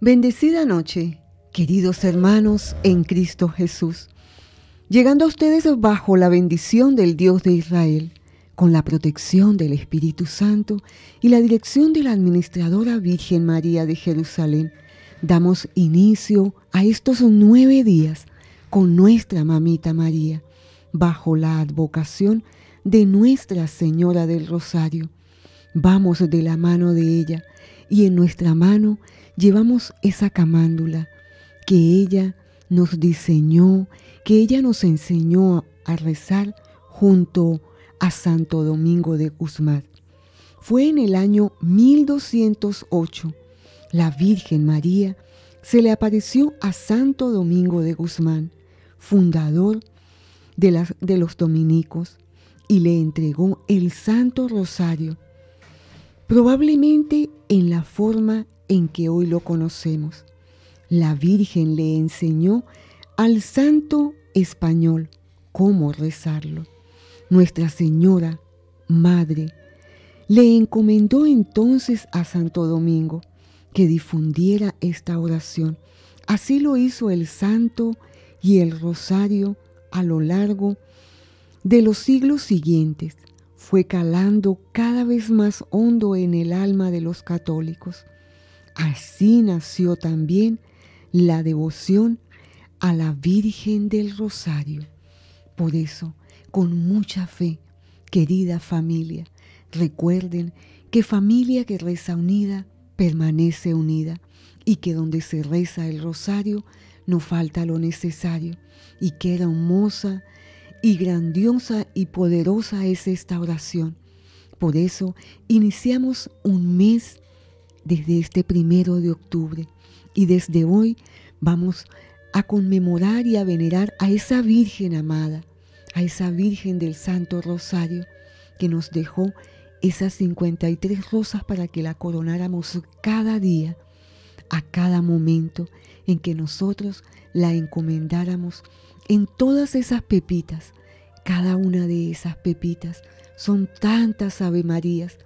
Bendecida noche, queridos hermanos en Cristo Jesús, llegando a ustedes bajo la bendición del Dios de Israel, con la protección del Espíritu Santo y la dirección de la Administradora Virgen María de Jerusalén, damos inicio a estos nueve días con nuestra mamita María, bajo la advocación de Nuestra Señora del Rosario. Vamos de la mano de ella y en nuestra mano llevamos esa camándula que ella nos diseñó, que ella nos enseñó a rezar junto a Santo Domingo de Guzmán. Fue en el año 1208. La Virgen María se le apareció a Santo Domingo de Guzmán, fundador de, de los dominicos, y le entregó el Santo Rosario, probablemente en la forma en que hoy lo conocemos. La Virgen le enseñó al santo español cómo rezarlo. Nuestra Señora, Madre, le encomendó entonces a Santo Domingo que difundiera esta oración. Así lo hizo el santo y el rosario a lo largo de los siglos siguientes. Fue calando cada vez más hondo en el alma de los católicos. Así nació también la devoción a la Virgen del Rosario. Por eso, con mucha fe, querida familia, recuerden que familia que reza unida permanece unida y que donde se reza el rosario no falta lo necesario y que hermosa y grandiosa y poderosa es esta oración. Por eso iniciamos un mes desde este primero de octubre. Y desde hoy vamos a conmemorar y a venerar a esa Virgen amada, a esa Virgen del Santo Rosario, que nos dejó esas 53 rosas para que la coronáramos cada día, a cada momento en que nosotros la encomendáramos en todas esas pepitas. Cada una de esas pepitas son tantas Ave Marías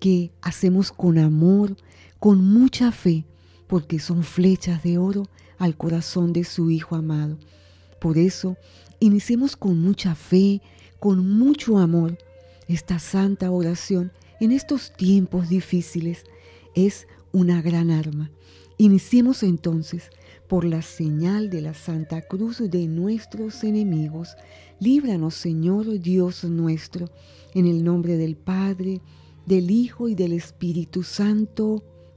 que hacemos con amor, con mucha fe, porque son flechas de oro al corazón de su Hijo amado. Por eso, iniciemos con mucha fe, con mucho amor. Esta santa oración en estos tiempos difíciles es una gran arma. Iniciemos entonces por la señal de la Santa Cruz de nuestros enemigos. Líbranos, Señor Dios nuestro, en el nombre del Padre, del Hijo y del Espíritu Santo.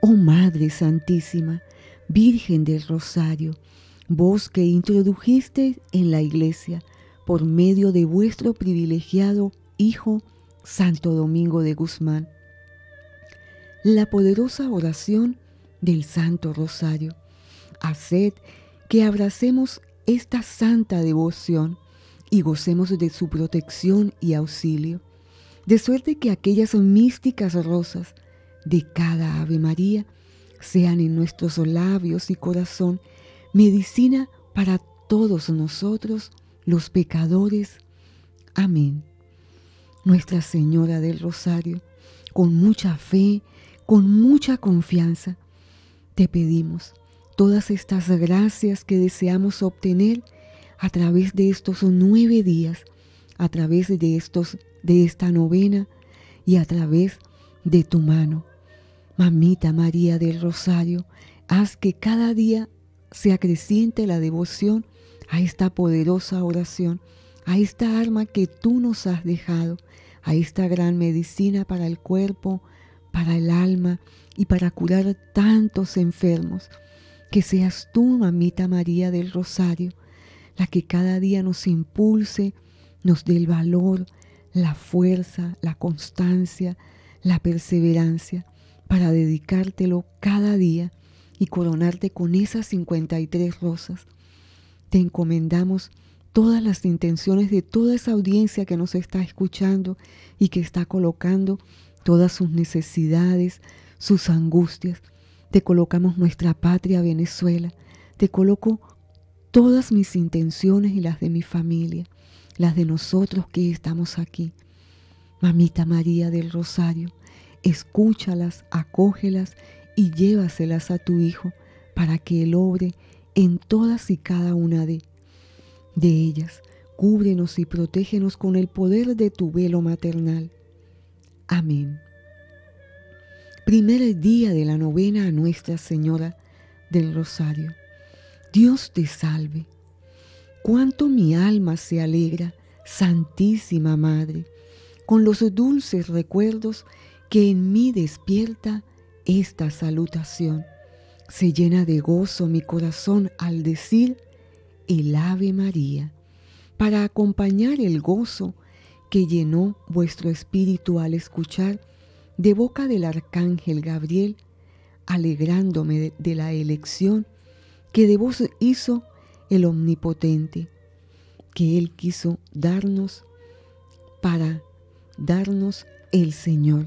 Oh Madre Santísima, Virgen del Rosario, vos que introdujiste en la Iglesia por medio de vuestro privilegiado Hijo Santo Domingo de Guzmán, la poderosa oración del Santo Rosario. Haced que abracemos esta santa devoción y gocemos de su protección y auxilio, de suerte que aquellas místicas rosas, de cada Ave María sean en nuestros labios y corazón medicina para todos nosotros los pecadores. Amén. Nuestra Señora del Rosario, con mucha fe, con mucha confianza, te pedimos todas estas gracias que deseamos obtener a través de estos nueve días, a través de, estos, de esta novena y a través de tu mano. Mamita María del Rosario, haz que cada día se acreciente la devoción a esta poderosa oración, a esta arma que tú nos has dejado, a esta gran medicina para el cuerpo, para el alma y para curar tantos enfermos. Que seas tú, mamita María del Rosario, la que cada día nos impulse, nos dé el valor, la fuerza, la constancia, la perseverancia para dedicártelo cada día y coronarte con esas 53 rosas. Te encomendamos todas las intenciones de toda esa audiencia que nos está escuchando y que está colocando todas sus necesidades, sus angustias. Te colocamos nuestra patria Venezuela. Te coloco todas mis intenciones y las de mi familia, las de nosotros que estamos aquí. Mamita María del Rosario, escúchalas, acógelas y llévaselas a tu Hijo para que Él obre en todas y cada una de, de ellas. Cúbrenos y protégenos con el poder de tu velo maternal. Amén. Primer día de la novena a Nuestra Señora del Rosario. Dios te salve. Cuánto mi alma se alegra, Santísima Madre, con los dulces recuerdos que en mí despierta esta salutación. Se llena de gozo mi corazón al decir el Ave María, para acompañar el gozo que llenó vuestro espíritu al escuchar de boca del arcángel Gabriel, alegrándome de, la elección que de vos hizo el Omnipotente, que Él quiso darnos para darnos el Señor.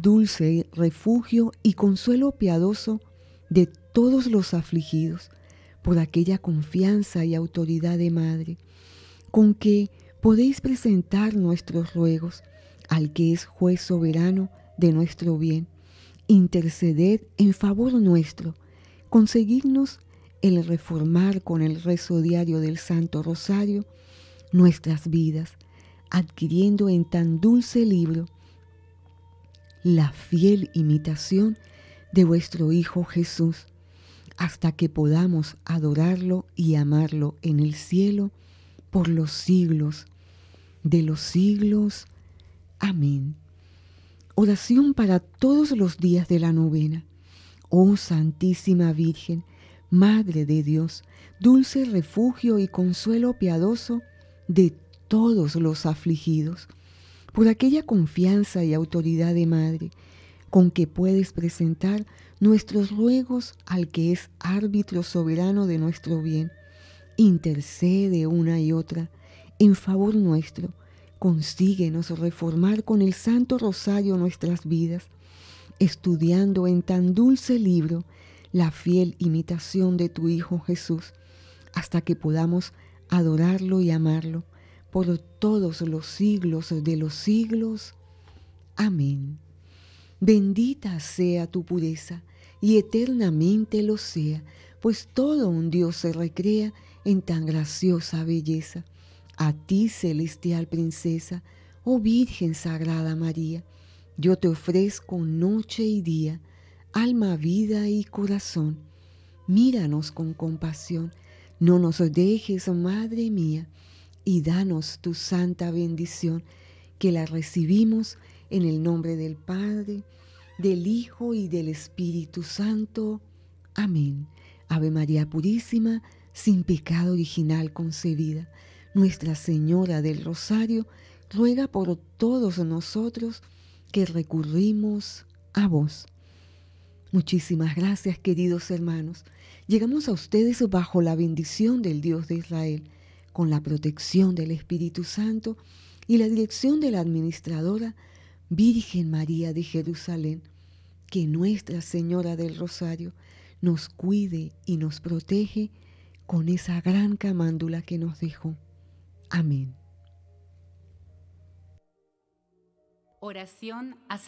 dulce refugio y consuelo piadoso de todos los afligidos, por aquella confianza y autoridad de Madre, con que podéis presentar nuestros ruegos al que es juez soberano de nuestro bien, interceded en favor nuestro, conseguirnos el reformar con el rezo diario del Santo Rosario nuestras vidas, adquiriendo en tan dulce libro la fiel imitación de vuestro Hijo Jesús, hasta que podamos adorarlo y amarlo en el cielo por los siglos de los siglos. Amén. Oración para todos los días de la novena. Oh Santísima Virgen, Madre de Dios, dulce refugio y consuelo piadoso de todos los afligidos por aquella confianza y autoridad de madre con que puedes presentar nuestros ruegos al que es árbitro soberano de nuestro bien. Intercede una y otra en favor nuestro. Consíguenos reformar con el Santo Rosario nuestras vidas, estudiando en tan dulce libro la fiel imitación de tu Hijo Jesús, hasta que podamos adorarlo y amarlo por todos los siglos de los siglos. Amén. Bendita sea tu pureza y eternamente lo sea, pues todo un Dios se recrea en tan graciosa belleza. A ti, celestial princesa, oh Virgen Sagrada María, yo te ofrezco noche y día, alma, vida y corazón. Míranos con compasión, no nos dejes, Madre mía, y danos tu santa bendición, que la recibimos en el nombre del Padre, del Hijo y del Espíritu Santo. Amén. Ave María Purísima, sin pecado original concebida, Nuestra Señora del Rosario, ruega por todos nosotros que recurrimos a vos. Muchísimas gracias, queridos hermanos. Llegamos a ustedes bajo la bendición del Dios de Israel con la protección del Espíritu Santo y la dirección de la administradora Virgen María de Jerusalén, que Nuestra Señora del Rosario nos cuide y nos protege con esa gran camándula que nos dejó. Amén. Oración a